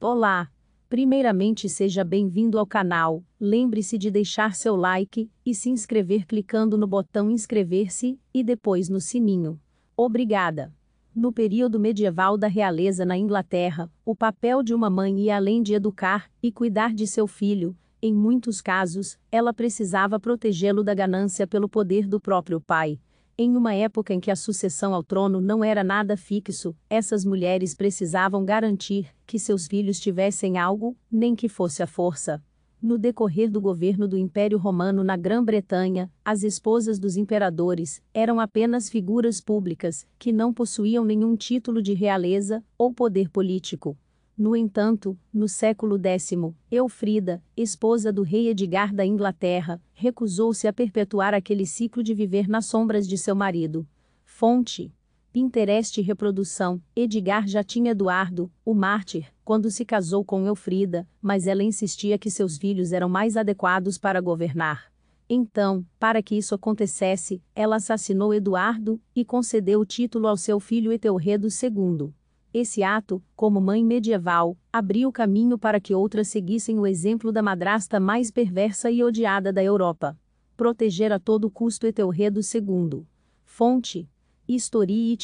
Olá! Primeiramente seja bem-vindo ao canal, lembre-se de deixar seu like e se inscrever clicando no botão inscrever-se e depois no sininho. Obrigada! No período medieval da realeza na Inglaterra, o papel de uma mãe ia além de educar e cuidar de seu filho, em muitos casos, ela precisava protegê-lo da ganância pelo poder do próprio pai. Em uma época em que a sucessão ao trono não era nada fixo, essas mulheres precisavam garantir que seus filhos tivessem algo, nem que fosse à força. No decorrer do governo do Império Romano na Grã-Bretanha, as esposas dos imperadores eram apenas figuras públicas que não possuíam nenhum título de realeza ou poder político. No entanto, no século X, Eufrida, esposa do rei Edgar da Inglaterra, recusou-se a perpetuar aquele ciclo de viver nas sombras de seu marido. Fonte: Pinterest Reprodução. Edgar já tinha Eduardo, o mártir, quando se casou com Eufrida, mas ela insistia que seus filhos eram mais adequados para governar. Então, para que isso acontecesse, ela assassinou Eduardo e concedeu o título ao seu filho Etelredo II. Esse ato, como mãe medieval, abriu caminho para que outras seguissem o exemplo da madrasta mais perversa e odiada da Europa. Proteger a todo custo Etelredo II. Fonte: e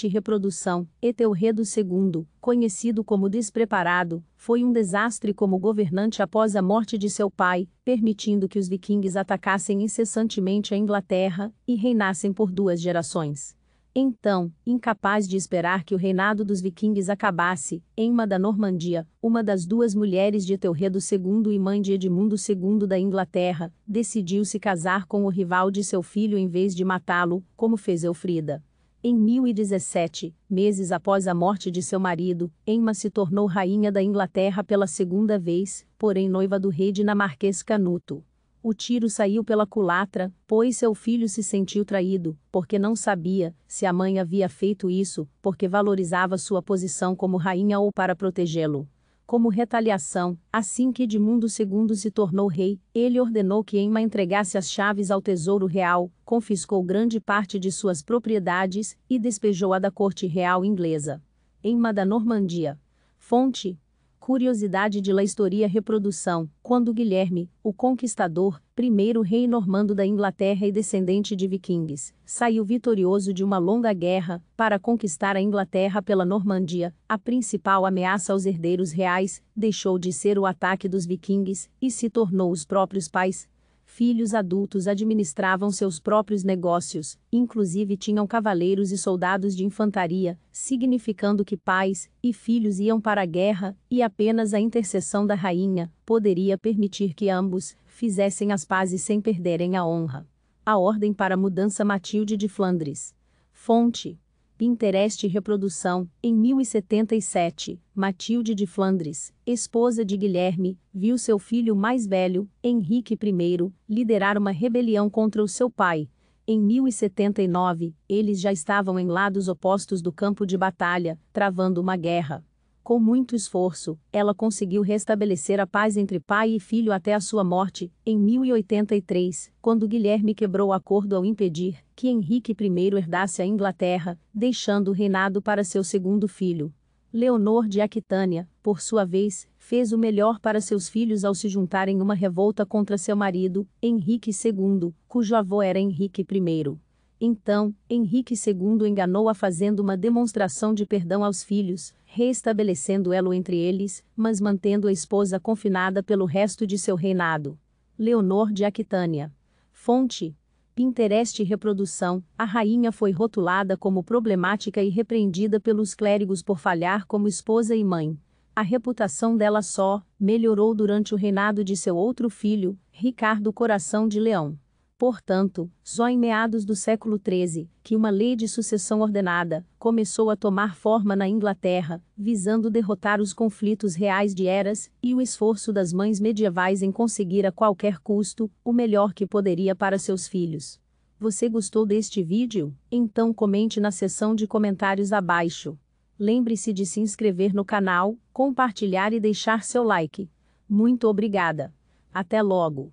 Reprodução. Etelredo II, conhecido como Despreparado, foi um desastre como governante após a morte de seu pai, permitindo que os vikings atacassem incessantemente a Inglaterra e reinassem por duas gerações então, incapaz de esperar que o reinado dos vikings acabasse, Emma da Normandia, uma das duas mulheres de Teuredo II e mãe de Edmundo II da Inglaterra, decidiu se casar com o rival de seu filho em vez de matá-lo, como fez Elfrida. Em 1017, meses após a morte de seu marido, Emma se tornou rainha da Inglaterra pela segunda vez, porém noiva do rei dinamarquês Canuto. O tiro saiu pela culatra, pois seu filho se sentiu traído, porque não sabia se a mãe havia feito isso, porque valorizava sua posição como rainha ou para protegê-lo. Como retaliação, assim que Edmundo II se tornou rei, ele ordenou que Emma entregasse as chaves ao tesouro real, confiscou grande parte de suas propriedades e despejou-a da corte real inglesa. Emma da Normandia. Fonte: Curiosidade de La história Reprodução, quando Guilherme, o Conquistador, primeiro rei normando da Inglaterra e descendente de vikings, saiu vitorioso de uma longa guerra, para conquistar a Inglaterra pela Normandia, a principal ameaça aos herdeiros reais, deixou de ser o ataque dos vikings, e se tornou os próprios pais, filhos adultos administravam seus próprios negócios, inclusive tinham cavaleiros e soldados de infantaria, significando que pais e filhos iam para a guerra, e apenas a intercessão da rainha poderia permitir que ambos fizessem as pazes sem perderem a honra. A Ordem para a Mudança Matilde de Flandres. Fonte Pinterest e Reprodução, em 1077, Matilde de Flandres, esposa de Guilherme, viu seu filho mais velho, Henrique I, liderar uma rebelião contra o seu pai. Em 1079, eles já estavam em lados opostos do campo de batalha, travando uma guerra. Com muito esforço, ela conseguiu restabelecer a paz entre pai e filho até a sua morte, em 1083, quando Guilherme quebrou o acordo ao impedir que Henrique I herdasse a Inglaterra, deixando o reinado para seu segundo filho. Leonor de Aquitânia, por sua vez, fez o melhor para seus filhos ao se juntarem em uma revolta contra seu marido, Henrique II, cujo avô era Henrique I. Então, Henrique II enganou-a fazendo uma demonstração de perdão aos filhos, reestabelecendo elo entre eles, mas mantendo a esposa confinada pelo resto de seu reinado. Leonor de Aquitânia. Fonte: Pinterest Reprodução. A rainha foi rotulada como problemática e repreendida pelos clérigos por falhar como esposa e mãe. A reputação dela só melhorou durante o reinado de seu outro filho, Ricardo Coração de Leão. Portanto, só em meados do século XIII, que uma lei de sucessão ordenada começou a tomar forma na Inglaterra, visando derrotar os conflitos reais de eras e o esforço das mães medievais em conseguir a qualquer custo o melhor que poderia para seus filhos. Você gostou deste vídeo? Então comente na seção de comentários abaixo. Lembre-se de se inscrever no canal, compartilhar e deixar seu like. Muito obrigada. Até logo.